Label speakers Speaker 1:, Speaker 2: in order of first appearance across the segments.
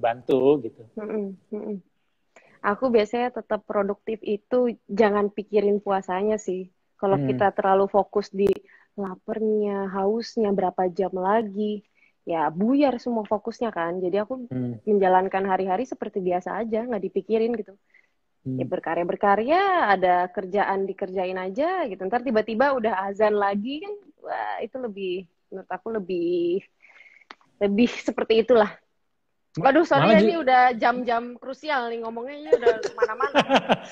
Speaker 1: bantu-bantu gitu.
Speaker 2: Mm -mm. Aku biasanya tetap produktif itu jangan pikirin puasanya sih. Kalau mm. kita terlalu fokus di lapernya, hausnya, berapa jam lagi, ya buyar semua fokusnya kan. Jadi aku mm. menjalankan hari-hari seperti biasa aja, nggak dipikirin gitu. Mm. Ya berkarya-berkarya, ada kerjaan dikerjain aja gitu. Ntar tiba-tiba udah azan lagi kan, wah itu lebih menurut aku lebih lebih seperti itulah
Speaker 1: Waduh, sorry ya, ini
Speaker 2: udah jam-jam krusial nih ngomongnya ini udah kemana-mana.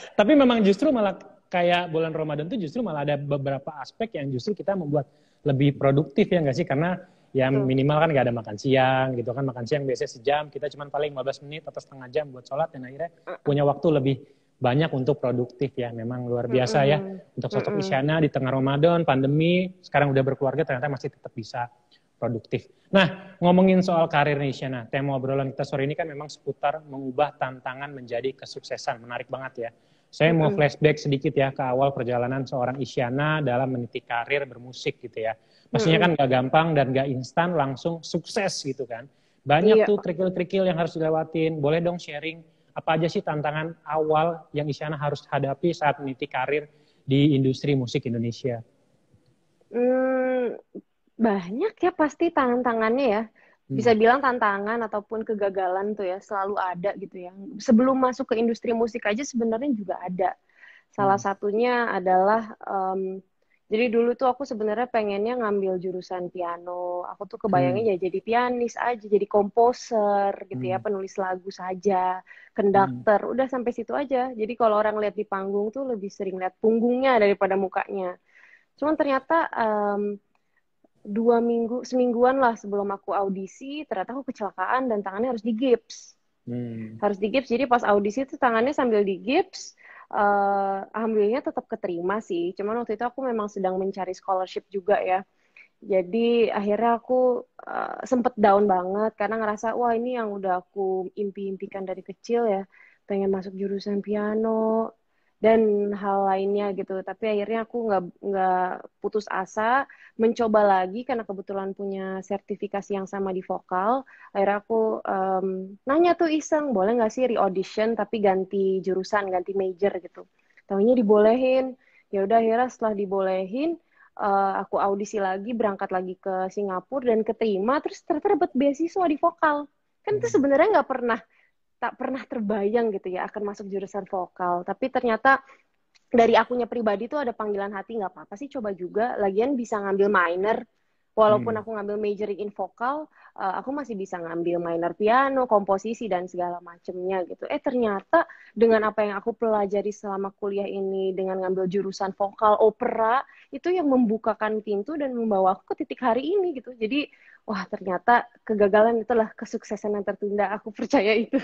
Speaker 1: Tapi memang justru malah kayak bulan Ramadan tuh justru malah ada beberapa aspek yang justru kita membuat lebih produktif ya nggak sih? Karena yang minimal kan nggak ada makan siang gitu kan. Makan siang biasanya sejam, kita cuma paling 15 menit atau setengah jam buat sholat dan akhirnya ah. punya waktu lebih banyak untuk produktif ya. Memang luar biasa mm -hmm. ya. Untuk sosok mm -hmm. isyana di tengah Ramadan, pandemi, sekarang udah berkeluarga ternyata masih tetap bisa produktif. Nah, ngomongin soal karir nih, Shana. Tema obrolan kita sore ini kan memang seputar mengubah tantangan menjadi kesuksesan. Menarik banget ya. Saya mau flashback sedikit ya ke awal perjalanan seorang Isyana dalam meniti karir bermusik gitu ya. Maksudnya kan gak gampang dan gak instan langsung sukses gitu kan. Banyak iya. tuh kerikil-kerikil yang harus dilewatin. Boleh dong sharing apa aja sih tantangan awal yang Isyana harus hadapi saat meniti karir di industri musik Indonesia? Hmm,
Speaker 2: banyak ya pasti tangan-tangannya ya hmm. bisa bilang tantangan ataupun kegagalan tuh ya selalu ada gitu ya sebelum masuk ke industri musik aja sebenarnya juga ada salah hmm. satunya adalah um, jadi dulu tuh aku sebenarnya pengennya ngambil jurusan piano aku tuh kebayangnya hmm. ya jadi pianis aja jadi komposer gitu ya, hmm. ya penulis lagu saja konduktor hmm. udah sampai situ aja jadi kalau orang lihat di panggung tuh lebih sering lihat punggungnya daripada mukanya cuman ternyata um, dua minggu semingguan lah sebelum aku audisi ternyata aku kecelakaan dan tangannya harus digips hmm. harus digips jadi pas audisi itu tangannya sambil digips uh, alhamdulillahnya tetap keterima sih cuman waktu itu aku memang sedang mencari scholarship juga ya jadi akhirnya aku uh, sempet down banget karena ngerasa wah ini yang udah aku impi-impikan dari kecil ya pengen masuk jurusan piano dan hal lainnya gitu tapi akhirnya aku nggak nggak putus asa mencoba lagi karena kebetulan punya sertifikasi yang sama di vokal akhirnya aku um, nanya tuh iseng boleh nggak sih re audition tapi ganti jurusan ganti major gitu tahunya dibolehin ya udah akhirnya setelah dibolehin uh, aku audisi lagi berangkat lagi ke Singapura dan keterima terus ternyata dapat beasiswa di vokal kan itu hmm. sebenarnya nggak pernah tak pernah terbayang gitu ya akan masuk jurusan vokal tapi ternyata dari akunya pribadi tuh ada panggilan hati nggak apa-apa sih coba juga lagian bisa ngambil minor walaupun hmm. aku ngambil major in vokal uh, aku masih bisa ngambil minor piano komposisi dan segala macemnya gitu eh ternyata dengan apa yang aku pelajari selama kuliah ini dengan ngambil jurusan vokal opera itu yang membukakan pintu dan membawa aku ke titik hari ini gitu jadi wah ternyata kegagalan itulah kesuksesan yang tertunda aku percaya itu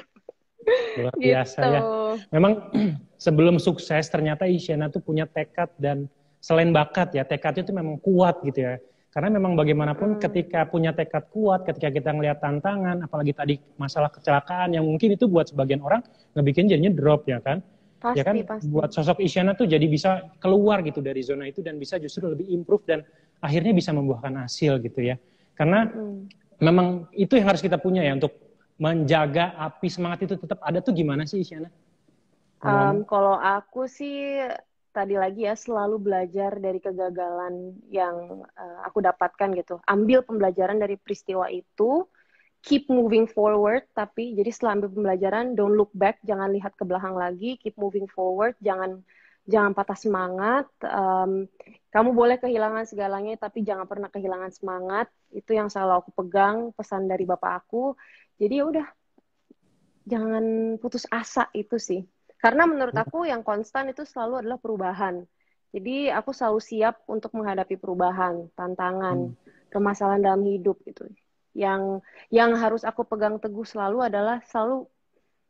Speaker 1: luar gitu. biasa gitu. ya memang sebelum sukses ternyata Isyana tuh punya tekad dan selain bakat ya tekadnya itu memang kuat gitu ya karena memang bagaimanapun hmm. ketika punya tekad kuat, ketika kita ngelihat tantangan, apalagi tadi masalah kecelakaan yang mungkin itu buat sebagian orang ngebikin jadinya drop ya kan. Pasti, ya kan pasti. buat sosok Isyana tuh jadi bisa keluar gitu dari zona itu dan bisa justru lebih improve dan akhirnya bisa membuahkan hasil gitu ya. Karena hmm. memang itu yang harus kita punya ya untuk menjaga api semangat itu tetap ada tuh gimana sih Isyana? Um,
Speaker 2: kalau aku sih tadi lagi ya selalu belajar dari kegagalan yang uh, aku dapatkan gitu. Ambil pembelajaran dari peristiwa itu, keep moving forward tapi jadi setelah ambil pembelajaran don't look back, jangan lihat ke belakang lagi, keep moving forward, jangan jangan patah semangat. Um, kamu boleh kehilangan segalanya, tapi jangan pernah kehilangan semangat. Itu yang selalu aku pegang pesan dari bapak aku. Jadi ya udah, jangan putus asa itu sih. Karena menurut hmm. aku yang konstan itu selalu adalah perubahan. Jadi aku selalu siap untuk menghadapi perubahan, tantangan, hmm. permasalahan dalam hidup gitu. Yang yang harus aku pegang teguh selalu adalah selalu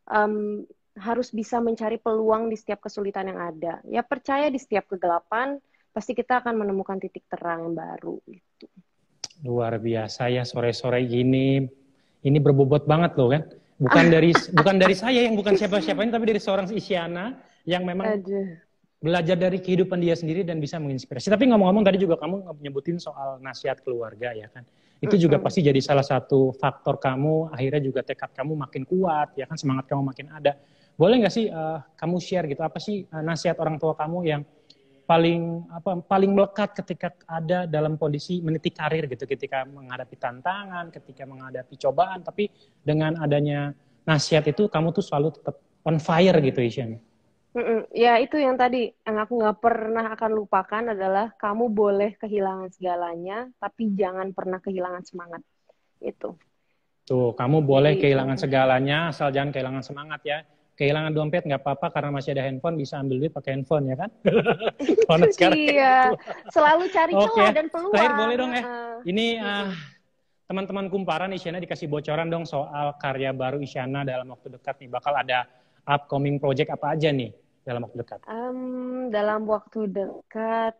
Speaker 2: um, harus bisa mencari peluang di setiap kesulitan yang ada. Ya percaya di setiap kegelapan pasti kita akan menemukan titik terang yang baru gitu.
Speaker 1: Luar biasa ya sore-sore gini. Ini berbobot banget loh kan. Bukan dari bukan dari saya yang bukan siapa siapa ini tapi dari seorang Isyana yang memang Aduh. belajar dari kehidupan dia sendiri dan bisa menginspirasi. Tapi ngomong-ngomong tadi juga kamu nyebutin soal nasihat keluarga ya kan itu juga pasti jadi salah satu faktor kamu akhirnya juga tekad kamu makin kuat ya kan semangat kamu makin ada boleh nggak sih uh, kamu share gitu apa sih uh, nasihat orang tua kamu yang paling apa paling melekat ketika ada dalam kondisi meniti karir gitu ketika menghadapi tantangan ketika menghadapi cobaan tapi dengan adanya nasihat itu kamu tuh selalu tetap on fire gitu Isyan Mm-mm. ya itu yang
Speaker 2: tadi yang aku nggak pernah akan lupakan adalah kamu boleh kehilangan segalanya tapi jangan pernah kehilangan semangat
Speaker 1: itu tuh kamu boleh Jadi, gitu. kehilangan segalanya asal jangan kehilangan semangat ya kehilangan dompet nggak apa-apa karena masih ada handphone bisa ambil duit pakai handphone ya kan? Karena sekarang iya.
Speaker 2: Selalu cari celah dan peluang. Terakhir boleh dong ya. Ini uh,
Speaker 1: teman-teman kumparan Isyana dikasih bocoran dong soal karya baru Isyana dalam waktu dekat nih. Bakal ada upcoming project apa aja nih dalam waktu dekat?
Speaker 2: Um, dalam waktu dekat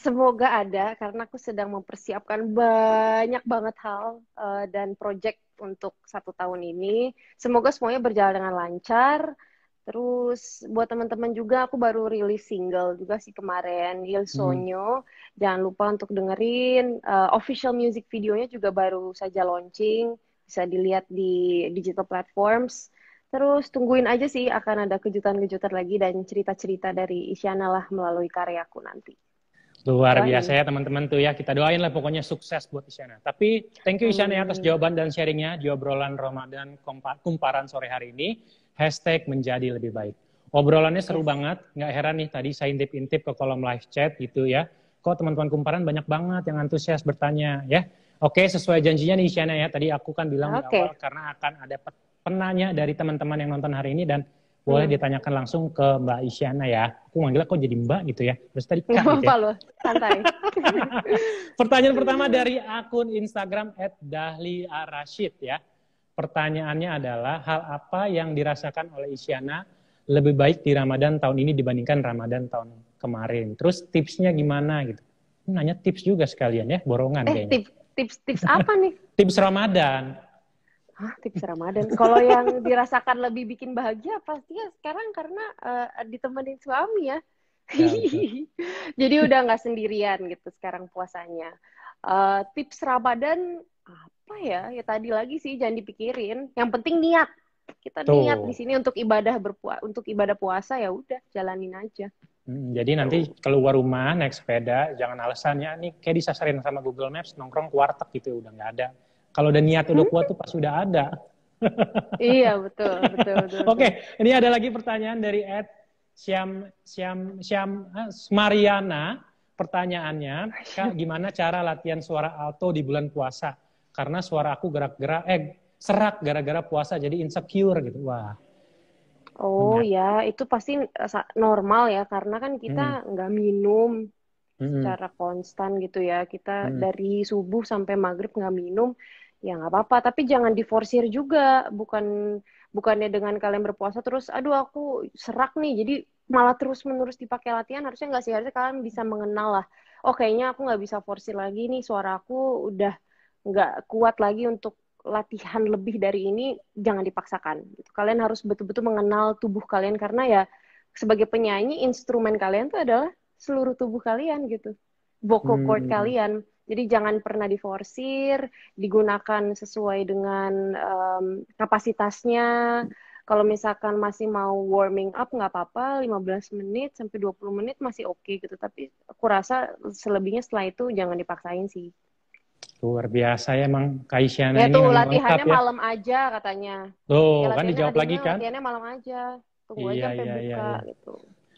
Speaker 2: semoga ada karena aku sedang mempersiapkan banyak banget hal uh, dan project untuk satu tahun ini. Semoga semuanya berjalan dengan lancar. Terus buat teman-teman juga aku baru rilis single juga sih kemarin Il hmm. Sonyo. Hmm. Jangan lupa untuk dengerin uh, official music videonya juga baru saja launching. Bisa dilihat di digital platforms. Terus tungguin aja sih akan ada kejutan-kejutan lagi dan cerita-cerita dari Isyana lah melalui karyaku nanti.
Speaker 1: Luar biasa ya teman-teman tuh ya. Kita doain lah pokoknya sukses buat Isyana. Tapi thank you Isyana ya atas jawaban dan sharingnya di obrolan Ramadan kumparan sore hari ini. Hashtag menjadi lebih baik. Obrolannya seru yes. banget. Nggak heran nih tadi saya intip-intip ke kolom live chat gitu ya. Kok teman-teman kumparan banyak banget yang antusias bertanya ya. Oke, sesuai janjinya nih Isyana ya. Tadi aku kan bilang okay. di awal karena akan ada penanya dari teman-teman yang nonton hari ini dan boleh hmm. ditanyakan langsung ke Mbak Isyana ya. Aku manggilnya kok jadi Mbak gitu ya. Terus tadi kan gitu ya. Loh, santai. Pertanyaan pertama dari akun Instagram @dahliarashid ya. Pertanyaannya adalah hal apa yang dirasakan oleh Isyana lebih baik di Ramadan tahun ini dibandingkan Ramadan tahun kemarin. Terus tipsnya gimana gitu. Nanya tips juga sekalian ya, borongan eh, kayaknya. Tips,
Speaker 2: tips, tips apa nih?
Speaker 1: tips Ramadan.
Speaker 2: Hah, tips Ramadan. Kalau yang dirasakan lebih bikin bahagia pastinya sekarang karena uh, ditemenin suami ya. ya jadi udah nggak sendirian gitu sekarang puasanya. Uh, tips Ramadan apa ya? Ya tadi lagi sih jangan dipikirin. Yang penting niat. Kita Tuh. niat di sini untuk ibadah berpuasa, untuk ibadah puasa ya udah jalanin aja.
Speaker 1: Hmm, jadi nanti keluar rumah naik sepeda jangan alasannya nih kayak disasarin sama Google Maps nongkrong ke warteg gitu udah nggak ada kalau udah niat udah kuat tuh pas sudah ada. iya betul betul betul. Oke, okay, ini ada lagi pertanyaan dari Ed Siam Siam Siam ah, Mariana. Pertanyaannya, Kak, gimana cara latihan suara alto di bulan puasa? Karena suara aku gerak-gerak eh serak gara-gara puasa jadi insecure gitu. Wah.
Speaker 2: Oh Enggak. ya, itu pasti eh, normal ya karena kan kita hmm. nggak hmm. minum hmm. secara konstan gitu ya kita hmm. dari subuh sampai maghrib nggak minum ya nggak apa-apa tapi jangan diforsir juga bukan bukannya dengan kalian berpuasa terus aduh aku serak nih jadi malah terus menerus dipakai latihan harusnya nggak sih harusnya kalian bisa mengenal lah oh kayaknya aku nggak bisa forsir lagi nih suara aku udah nggak kuat lagi untuk latihan lebih dari ini jangan dipaksakan gitu. kalian harus betul-betul mengenal tubuh kalian karena ya sebagai penyanyi instrumen kalian tuh adalah seluruh tubuh kalian gitu vocal cord hmm. kalian jadi jangan pernah diforsir digunakan sesuai dengan um, kapasitasnya kalau misalkan masih mau warming up nggak apa-apa 15 menit sampai 20 menit masih oke okay gitu tapi aku rasa selebihnya setelah itu jangan dipaksain sih
Speaker 1: luar biasa ya emang Kaisiana ya, ini tuh, latihannya lengkap, ya. malam
Speaker 2: aja katanya
Speaker 1: tuh ya, kan dijawab lagi kan latihannya
Speaker 2: malam aja tunggu iya, aja sampai iya, buka iya, iya.
Speaker 1: gitu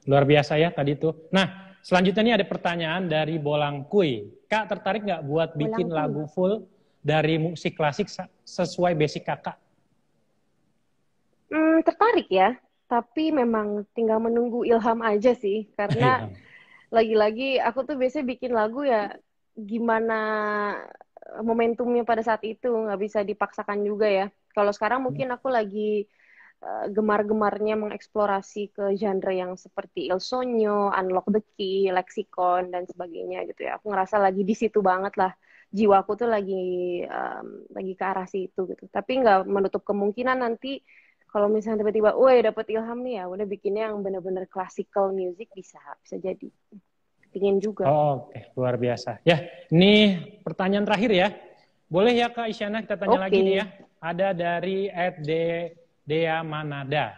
Speaker 1: luar biasa ya tadi tuh nah selanjutnya ini ada pertanyaan dari Bolang Kui. Kak tertarik nggak buat bikin lagu full dari musik klasik sesuai basic kakak?
Speaker 2: Hmm, tertarik ya, tapi memang tinggal menunggu ilham aja sih, karena iya. lagi-lagi aku tuh biasanya bikin lagu ya gimana eh, momentumnya pada saat itu nggak bisa dipaksakan juga ya. Kalau sekarang hmm. mungkin aku lagi Eh, gemar-gemarnya mengeksplorasi ke genre yang seperti Il Sogno, Unlock the Key, Lexicon dan sebagainya gitu ya. Aku ngerasa lagi di situ banget lah jiwaku tuh lagi um, lagi ke arah situ gitu. Tapi nggak menutup kemungkinan nanti kalau misalnya tiba-tiba, woi dapet ilham nih ya, udah bikinnya yang bener-bener classical music
Speaker 1: bisa bisa jadi. Pingin juga. Oh, Oke, okay. luar biasa. Ya, ini pertanyaan terakhir ya. Boleh ya Kak Isyana kita tanya okay. lagi nih ya. Ada dari at the Dea Manada.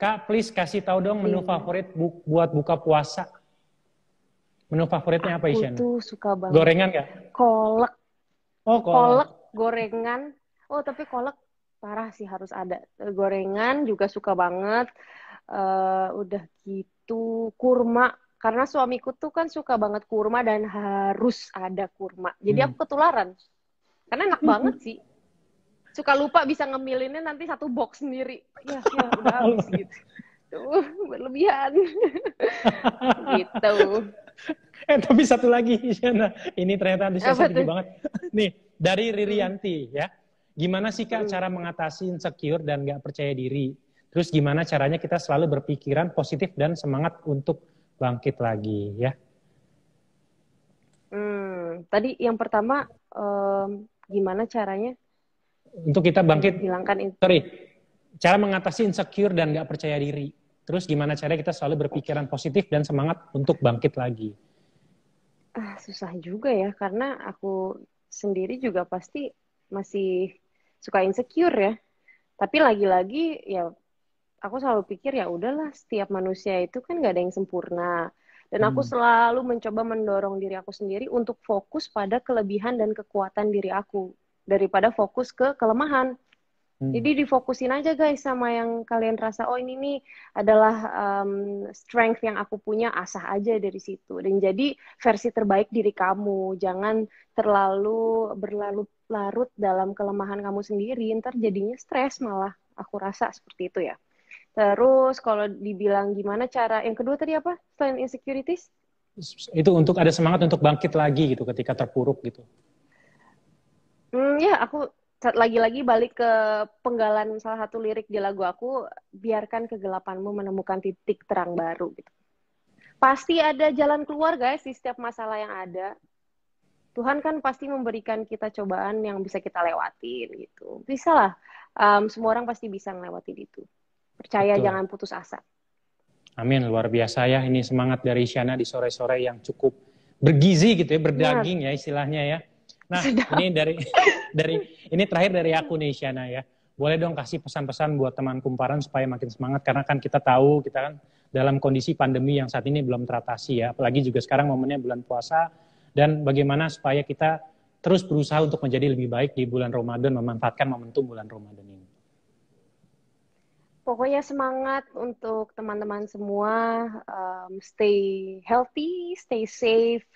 Speaker 1: Kak, please kasih tahu dong menu iya. favorit bu buat buka puasa. Menu favoritnya apa, Isyana? Aku tuh
Speaker 2: suka banget. Gorengan gak? Kolek.
Speaker 1: Oh, kolek. kolek.
Speaker 2: gorengan. Oh, tapi kolek parah sih harus ada. Eh, gorengan juga suka banget. Uh, udah gitu kurma karena suamiku tuh kan suka banget kurma dan harus ada kurma. Jadi hmm. aku ketularan. Karena enak banget sih suka lupa bisa ngemilinnya nanti satu box sendiri ya, ya udah habis gitu tuh berlebihan
Speaker 1: gitu eh tapi satu lagi Shana ini ternyata antusiasme tinggi banget nih dari Ririanti hmm. ya gimana sih kak hmm. cara mengatasi insecure dan nggak percaya diri terus gimana caranya kita selalu berpikiran positif dan semangat untuk bangkit lagi ya
Speaker 2: hmm, tadi yang pertama um, gimana caranya
Speaker 1: untuk kita bangkit.
Speaker 2: Hilangkan sorry,
Speaker 1: cara mengatasi insecure dan nggak percaya diri. Terus gimana cara kita selalu berpikiran positif dan semangat untuk bangkit lagi?
Speaker 2: Ah, susah juga ya karena aku sendiri juga pasti masih suka insecure ya. Tapi lagi-lagi ya aku selalu pikir ya udahlah setiap manusia itu kan nggak ada yang sempurna. Dan aku hmm. selalu mencoba mendorong diri aku sendiri untuk fokus pada kelebihan dan kekuatan diri aku daripada fokus ke kelemahan. Hmm. Jadi difokusin aja guys sama yang kalian rasa oh ini nih adalah um, strength yang aku punya asah aja dari situ dan jadi versi terbaik diri kamu jangan terlalu berlarut-larut dalam kelemahan kamu sendiri ntar jadinya stres malah aku rasa seperti itu ya. Terus kalau dibilang gimana cara yang kedua tadi apa selain insecurities?
Speaker 1: Itu untuk ada semangat untuk bangkit lagi gitu ketika terpuruk gitu.
Speaker 2: Hmm, ya aku lagi-lagi balik ke penggalan salah satu lirik di lagu aku, biarkan kegelapanmu menemukan titik terang baru gitu. Pasti ada jalan keluar guys di setiap masalah yang ada. Tuhan kan pasti memberikan kita cobaan yang bisa kita lewatin gitu. Bisa lah, um, semua orang pasti bisa melewati itu. Percaya Betul. jangan putus asa.
Speaker 1: Amin, luar biasa ya ini semangat dari Isyana di sore-sore yang cukup bergizi gitu ya, berdaging ya, ya istilahnya ya Nah, Sedap. ini dari dari ini terakhir dari aku nih Shana ya. Boleh dong kasih pesan-pesan buat teman kumparan supaya makin semangat karena kan kita tahu kita kan dalam kondisi pandemi yang saat ini belum teratasi ya, apalagi juga sekarang momennya bulan puasa dan bagaimana supaya kita terus berusaha untuk menjadi lebih baik di bulan Ramadan memanfaatkan momentum bulan Ramadan ini.
Speaker 2: Pokoknya semangat untuk teman-teman semua, um, stay healthy, stay safe,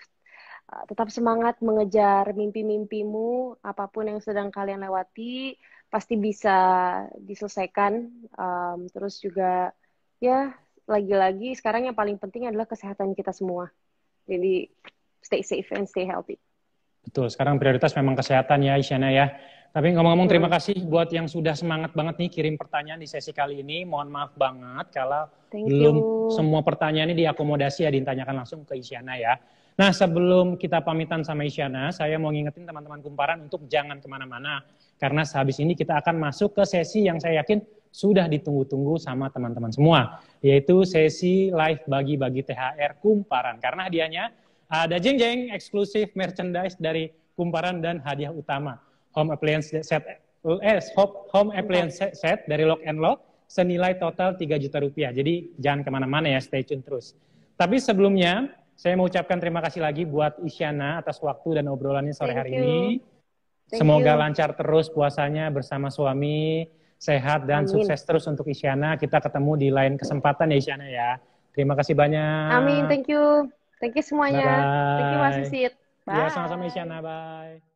Speaker 2: tetap semangat mengejar mimpi-mimpimu, apapun yang sedang kalian lewati, pasti bisa diselesaikan. Um, terus juga, ya, lagi-lagi sekarang yang paling penting adalah kesehatan kita semua. Jadi, stay safe and stay healthy.
Speaker 1: Betul, sekarang prioritas memang kesehatan ya Isyana ya. Tapi ngomong-ngomong terima hmm. kasih buat yang sudah semangat banget nih kirim pertanyaan di sesi kali ini. Mohon maaf banget kalau belum semua pertanyaan ini diakomodasi ya ditanyakan langsung ke Isyana ya. Nah sebelum kita pamitan sama Isyana, saya mau ngingetin teman-teman kumparan untuk jangan kemana-mana. Karena sehabis ini kita akan masuk ke sesi yang saya yakin sudah ditunggu-tunggu sama teman-teman semua. Yaitu sesi live bagi-bagi THR kumparan. Karena hadiahnya ada jeng-jeng eksklusif merchandise dari kumparan dan hadiah utama. Home appliance set, eh, home appliance set, set dari Lock and Lock senilai total 3 juta rupiah. Jadi jangan kemana-mana ya, stay tune terus. Tapi sebelumnya saya mau ucapkan terima kasih lagi buat Isyana atas waktu dan obrolannya sore Thank hari you. ini. Thank Semoga you. lancar terus puasanya bersama suami, sehat dan Amin. sukses terus untuk Isyana. Kita ketemu di lain kesempatan ya Isyana ya. Terima kasih banyak. Amin, thank you. Thank you semuanya. Bye -bye. Thank you Mas Sisit. Iya, bye. Ya, sama-sama Isyana, bye.